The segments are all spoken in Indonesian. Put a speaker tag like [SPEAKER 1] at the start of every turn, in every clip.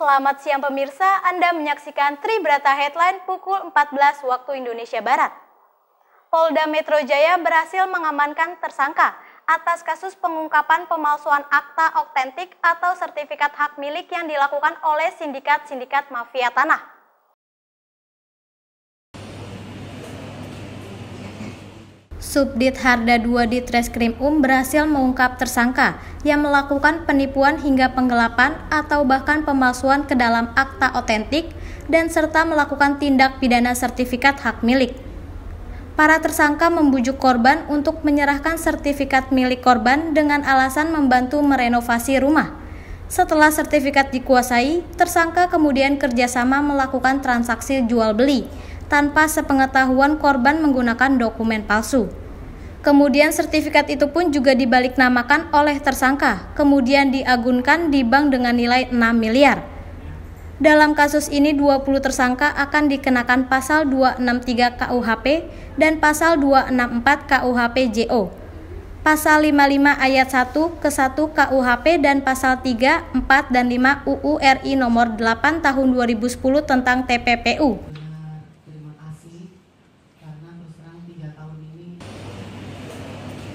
[SPEAKER 1] Selamat siang pemirsa, Anda menyaksikan Tribrata Headline pukul 14 waktu Indonesia Barat. Polda Metro Jaya berhasil mengamankan tersangka atas kasus pengungkapan pemalsuan akta otentik atau sertifikat hak milik yang dilakukan oleh sindikat-sindikat mafia tanah. Subdit Harda 2 di Treskrim Um berhasil mengungkap tersangka yang melakukan penipuan hingga penggelapan atau bahkan pemalsuan ke dalam akta otentik dan serta melakukan tindak pidana sertifikat hak milik. Para tersangka membujuk korban untuk menyerahkan sertifikat milik korban dengan alasan membantu merenovasi rumah. Setelah sertifikat dikuasai, tersangka kemudian kerjasama melakukan transaksi jual beli tanpa sepengetahuan korban menggunakan dokumen palsu. Kemudian sertifikat itu pun juga dibaliknamakan oleh tersangka, kemudian diagunkan di bank dengan nilai 6 miliar. Dalam kasus ini 20 tersangka akan dikenakan pasal 263 KUHP dan pasal 264 KUHP JO. Pasal 55 ayat 1 ke 1 KUHP dan pasal 3, 4 dan 5 UU RI nomor 8 tahun 2010 tentang TPPU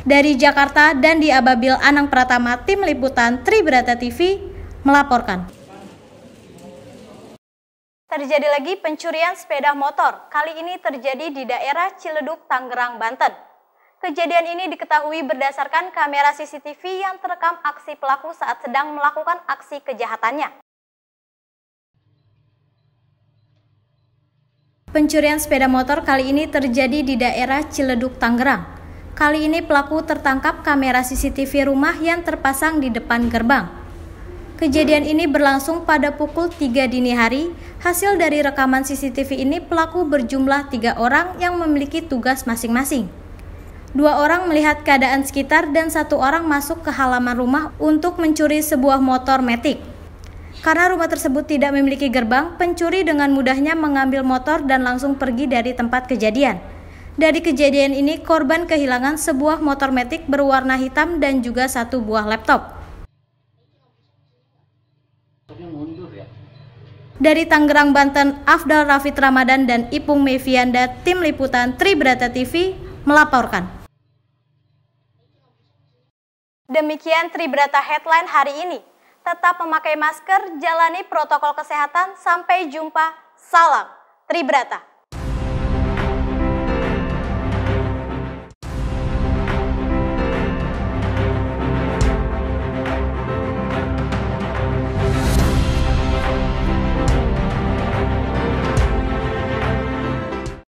[SPEAKER 1] Dari Jakarta dan di Ababil Anang Pratama, Tim Liputan Tribrata TV melaporkan. Terjadi lagi pencurian sepeda motor, kali ini terjadi di daerah Ciledug, Tangerang, Banten. Kejadian ini diketahui berdasarkan kamera CCTV yang terekam aksi pelaku saat sedang melakukan aksi kejahatannya. Pencurian sepeda motor kali ini terjadi di daerah Ciledug, Tangerang. Kali ini pelaku tertangkap kamera CCTV rumah yang terpasang di depan gerbang. Kejadian ini berlangsung pada pukul 3 dini hari. Hasil dari rekaman CCTV ini pelaku berjumlah tiga orang yang memiliki tugas masing-masing. Dua orang melihat keadaan sekitar dan satu orang masuk ke halaman rumah untuk mencuri sebuah motor metik. Karena rumah tersebut tidak memiliki gerbang, pencuri dengan mudahnya mengambil motor dan langsung pergi dari tempat kejadian. Dari kejadian ini, korban kehilangan sebuah motor metik berwarna hitam dan juga satu buah laptop. Dari Tangerang, Banten, Afdal Rafid Ramadan dan Ipung Mevianda, Tim Liputan Tribrata TV melaporkan. Demikian Tribrata Headline hari ini. Tetap memakai masker, jalani protokol kesehatan, sampai jumpa. Salam Tribrata.